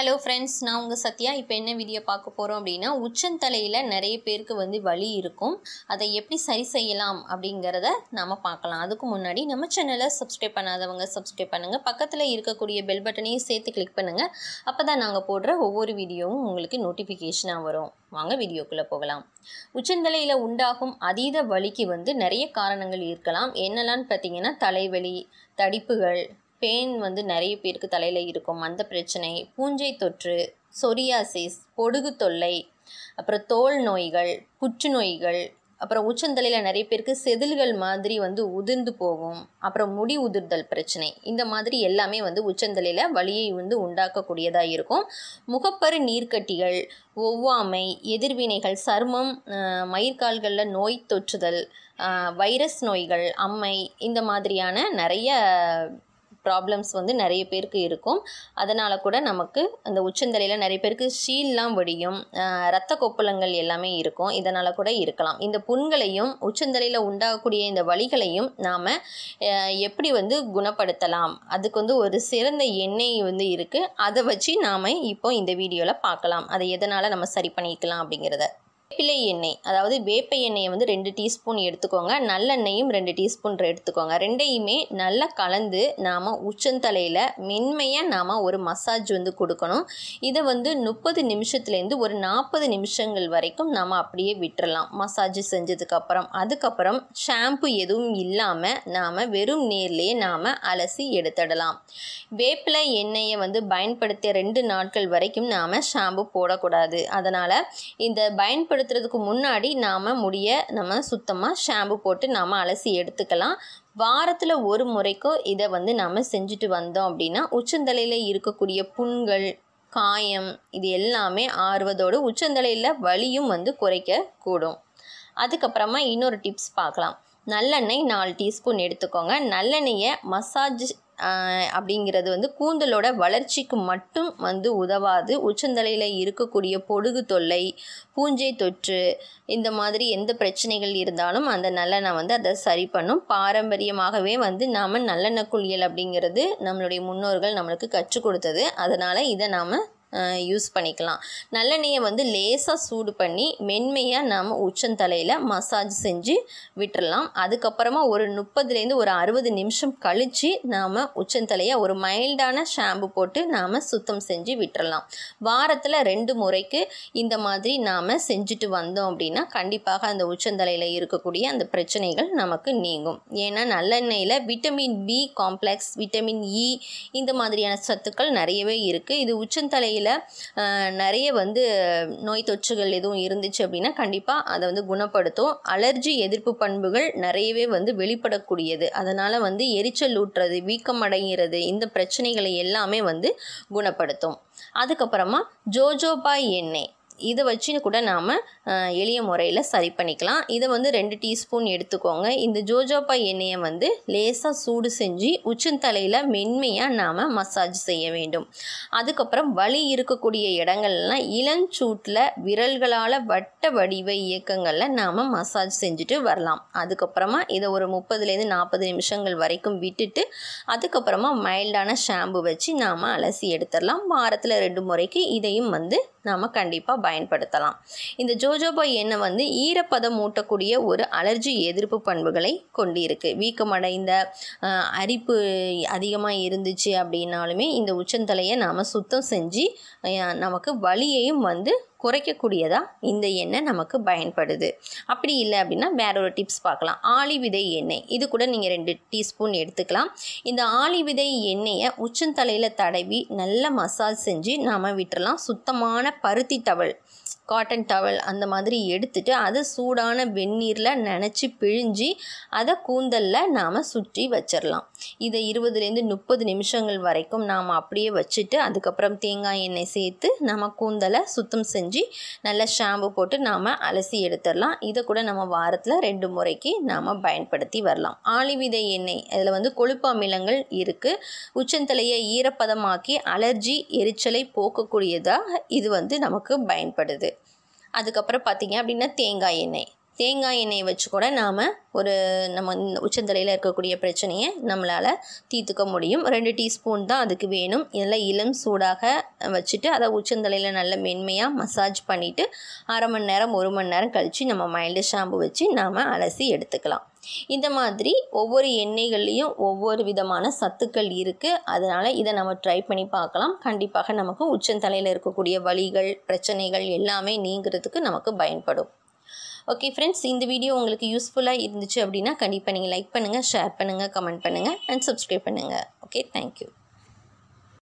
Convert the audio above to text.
hello friends நான் உங்கள் சத்யா இப்போ என்ன வீடியோ பார்க்க போகிறோம் அப்படின்னா உச்சந்தலையில் நிறைய பேருக்கு வந்து வலி இருக்கும் அதை எப்படி சரி செய்யலாம் அப்படிங்கிறத நாம் பார்க்கலாம் அதுக்கு முன்னாடி நம்ம சேனலை சப்ஸ்கிரைப் பண்ணாதவங்க சப்ஸ்கிரைப் பண்ணுங்கள் பக்கத்தில் இருக்கக்கூடிய பெல் பட்டனையும் சேர்த்து கிளிக் பண்ணுங்கள் அப்போ தான் நாங்கள் போடுற ஒவ்வொரு வீடியோவும் உங்களுக்கு நோட்டிஃபிகேஷனாக வரும் வாங்க வீடியோக்குள்ளே போகலாம் உச்சந்தலையில் உண்டாகும் அதீத வலிக்கு வந்து நிறைய காரணங்கள் இருக்கலாம் என்னெல்லாம் பார்த்தீங்கன்னா தலைவலி தடிப்புகள் பெயின் வந்து நிறைய பேருக்கு தலையில் இருக்கும் அந்த பிரச்சனை பூஞ்சை தொற்று சொரியாசிஸ் பொடுகு தொல்லை அப்புறம் தோல் நோய்கள் புற்றுநோய்கள் அப்புறம் உச்சந்தலையில் நிறைய பேருக்கு செதில்கள் மாதிரி வந்து உதிர்ந்து போகும் அப்புறம் முடி உதிர்தல் பிரச்சனை இந்த மாதிரி எல்லாமே வந்து உச்சந்தலையில் வலியை வந்து உண்டாக்கக்கூடியதாக இருக்கும் முகப்பரு நீர்க்கட்டிகள் ஒவ்வாமை எதிர்வினைகள் சருமம் மயிர்கால்களில் நோய் தொற்றுதல் வைரஸ் நோய்கள் அம்மை இந்த மாதிரியான நிறைய ப்ராப்ளம்ஸ் வந்து நிறைய பேருக்கு இருக்கும் அதனால் கூட நமக்கு அந்த உச்சந்தலையில் நிறைய பேருக்கு ஷீல்லாம் வடியும் ரத்த கொப்பளங்கள் எல்லாமே இருக்கும் இதனால் கூட இருக்கலாம் இந்த புண்களையும் உச்சந்தலையில் உண்டாகக்கூடிய இந்த வழிகளையும் நாம் எப்படி வந்து குணப்படுத்தலாம் அதுக்கு வந்து ஒரு சிறந்த எண்ணெய் வந்து இருக்குது அதை வச்சு நாம் இப்போ இந்த வீடியோவில் பார்க்கலாம் அதை எதனால் நம்ம சரி பண்ணிக்கலாம் அப்படிங்கிறத வேப்பிலை எண்ணெய் அதாவது வேப்ப எண்ணெயை வந்து ரெண்டு டீஸ்பூன் எடுத்துக்கோங்க நல்லெண்ணெயும் ரெண்டு டீஸ்பூன் எடுத்துக்கோங்க ரெண்டையுமே நல்லா கலந்து நாம் உச்சந்தலையில் மென்மையாக நாம் ஒரு மசாஜ் வந்து கொடுக்கணும் இதை வந்து முப்பது நிமிஷத்துலேருந்து ஒரு நாற்பது நிமிஷங்கள் வரைக்கும் நாம் அப்படியே விட்டுறலாம் மசாஜ் செஞ்சதுக்கப்புறம் அதுக்கப்புறம் ஷாம்பு எதுவும் இல்லாமல் நாம் வெறும் நீர்லேயே நாம் அலசி எடுத்துடலாம் வேப்பிலை எண்ணெயை வந்து பயன்படுத்திய ரெண்டு நாட்கள் வரைக்கும் நாம் ஷாம்பு போடக்கூடாது அதனால் இந்த பயன்படுத்த பயன்படுத்துறதுக்கு முன்னாடி நாம் முடிய நம்ம சுத்தமாக ஷாம்பு போட்டு நாம் அலசி எடுத்துக்கலாம் வாரத்தில் ஒரு முறைக்கும் இதை வந்து நாம் செஞ்சுட்டு வந்தோம் அப்படின்னா உச்சந்தலையில் இருக்கக்கூடிய புண்கள் காயம் இது எல்லாமே ஆர்வதோடு உச்சந்தலையில் வலியும் வந்து குறைக்க கூடும் அதுக்கப்புறமா இன்னொரு டிப்ஸ் பார்க்கலாம் நல்லெண்ணெய் நாலு டீஸ்பூன் எடுத்துக்கோங்க நல்லெண்ணெயை மசாஜ் அப்படிங்கிறது வந்து கூந்தலோட வளர்ச்சிக்கு மட்டும் வந்து உதவாது உச்சந்தலையில் இருக்கக்கூடிய பொடுகு தொல்லை பூஞ்சை தொற்று இந்த மாதிரி எந்த பிரச்சனைகள் இருந்தாலும் அந்த நல்லெண்ணெய் வந்து அதை சரி பண்ணும் பாரம்பரியமாகவே வந்து நாம் நல்லெண்ணெய் குளியல் அப்படிங்கிறது நம்மளுடைய முன்னோர்கள் நம்மளுக்கு கற்றுக் கொடுத்தது அதனால் இதை நாம் யூஸ் பண்ணிக்கலாம் நல்லெண்ணெயை வந்து லேசாக சூடு பண்ணி மென்மையாக நாம் உச்சந்தலையில் மசாஜ் செஞ்சு விட்டுடலாம் அதுக்கப்புறமா ஒரு முப்பதுலேருந்து ஒரு அறுபது நிமிஷம் கழித்து நாம் உச்சந்தலையை ஒரு மைல்டான ஷாம்பு போட்டு நாம் சுத்தம் செஞ்சு விட்டுடலாம் வாரத்தில் ரெண்டு முறைக்கு இந்த மாதிரி நாம் செஞ்சுட்டு வந்தோம் அப்படின்னா கண்டிப்பாக அந்த உச்சந்தலையில் இருக்கக்கூடிய அந்த பிரச்சனைகள் நமக்கு நீங்கும் ஏன்னா நல்லெண்ணெயில் vitamin B complex vitamin E இந்த மாதிரியான சத்துக்கள் நிறையவே இருக்குது இது உச்சந்தலையில் வகையில் நிறைய வந்து நோய் தொற்றுகள் எதுவும் இருந்துச்சு அப்படின்னா கண்டிப்பாக அதை வந்து குணப்படுத்தும் அலர்ஜி எதிர்ப்பு பண்புகள் நிறையவே வந்து வெளிப்படக்கூடியது அதனால் வந்து எரிச்சல் ஊட்டுறது வீக்கம் அடைகிறது இந்த பிரச்சனைகளை எல்லாமே வந்து குணப்படுத்தும் அதுக்கப்புறமா ஜோஜோபாய் எண்ணெய் இதை வச்சு கூட நாம் எளிய முறையில் சரி பண்ணிக்கலாம் இதை வந்து ரெண்டு டீஸ்பூன் எடுத்துக்கோங்க இந்த ஜோஜோப்பா எண்ணெயை வந்து லேசாக சூடு செஞ்சு உச்சந்தலையில் மென்மையாக நாம் மசாஜ் செய்ய வேண்டும் அதுக்கப்புறம் வலி இருக்கக்கூடிய இடங்கள்லாம் இளஞ்சூட்டில் விரல்களால் வட்ட வடிவ இயக்கங்களில் நாம் மசாஜ் செஞ்சுட்டு வரலாம் அதுக்கப்புறமா இதை ஒரு முப்பதுலேருந்து நாற்பது நிமிஷங்கள் வரைக்கும் விட்டுட்டு அதுக்கப்புறமா மைல்டான ஷாம்பு வச்சு நாம் அலசி எடுத்துடலாம் வாரத்தில் ரெண்டு முறைக்கு இதையும் வந்து நாம் கண்டிப்பாக பயன்படுத்தலாம் இந்த ஜோஜோபா எண்ணெய் வந்து ஈரப்பதம் மூட்டக்கூடிய ஒரு அலர்ஜி எதிர்ப்பு பண்புகளை கொண்டிருக்கு வீக்கமடைந்த அரிப்பு அதிகமாக இருந்துச்சு அப்படின்னாலுமே இந்த உச்சந்தலையை நாம் சுத்தம் செஞ்சு நமக்கு வலியையும் வந்து குறைக்கக்கூடியதாக இந்த எண்ணெய் நமக்கு பயன்படுது அப்படி இல்லை அப்படின்னா வேற ஒரு டிப்ஸ் பார்க்கலாம் ஆளி விதை எண்ணெய் இது கூட நீங்கள் ரெண்டு டீஸ்பூன் எடுத்துக்கலாம் இந்த ஆளி விதை எண்ணெயை உச்சந்தலையில் தடவி நல்லா மசாஜ் செஞ்சு நாம் விட்டுறலாம் சுத்தமான பருத்தி டவல் காட்டன் டவல் அந்த மாதிரி எடுத்துட்டு அதை சூடான வெந்நீரில் நினச்சி பிழிஞ்சு அதை கூந்தலில் நாம் சுற்றி வச்சிடலாம் இதை இருபதுலேருந்து முப்பது நிமிஷங்கள் வரைக்கும் நாம் அப்படியே வச்சுட்டு அதுக்கப்புறம் தேங்காய் எண்ணெய் சேர்த்து நம்ம கூந்தலை சுத்தம் செஞ்சு செஞ்சு நல்லா ஷாம்பு போட்டு நாம் அலசி எடுத்துடலாம் இதை கூட நம்ம வாரத்தில் ரெண்டு முறைக்கு நாம் பயன்படுத்தி வரலாம் ஆளிவிதை எண்ணெய் அதில் வந்து கொழுப்பு அமிலங்கள் இருக்குது உச்சந்தலையை ஈரப்பதமாக்கி அலர்ஜி எரிச்சலை போக்கக்கூடியதாக இது வந்து நமக்கு பயன்படுது அதுக்கப்புறம் பார்த்திங்க அப்படின்னா தேங்காய் எண்ணெய் தேங்காய் எண்ணெய் வச்சு கூட நாம் ஒரு நம்ம இந்த உச்சந்தலையில் இருக்கக்கூடிய பிரச்சனையை நம்மளால் தீர்த்துக்க முடியும் ரெண்டு டீஸ்பூன் தான் அதுக்கு வேணும் இதெல்லாம் இளம் சூடாக வச்சுட்டு அதை உச்சந்தலையில் நல்ல மென்மையாக மசாஜ் பண்ணிவிட்டு அரை மணி நேரம் ஒரு மணி நேரம் கழித்து நம்ம மைல்டு ஷாம்பு வச்சு நாம் அலசி எடுத்துக்கலாம் இந்த மாதிரி ஒவ்வொரு எண்ணெய்கள்லேயும் ஒவ்வொரு விதமான சத்துக்கள் இருக்குது அதனால் இதை நம்ம ட்ரை பண்ணி பார்க்கலாம் கண்டிப்பாக நமக்கு உச்சந்தலையில் இருக்கக்கூடிய வழிகள் பிரச்சனைகள் எல்லாமே நீங்கிறதுக்கு நமக்கு பயன்படும் ஓகே ஃப்ரெண்ட்ஸ் இந்த வீடியோ உங்களுக்கு யூஸ்ஃபுல்லாக இருந்துச்சு அப்படின்னா கண்டிப்பாக நீங்கள் லைக் பண்ணுங்கள் ஷேர் பண்ணுங்கள் கமெண்ட் பண்ணுங்கள் அண்ட் சப்ஸ்கிரைப் பண்ணுங்கள் ஓகே தேங்க்யூ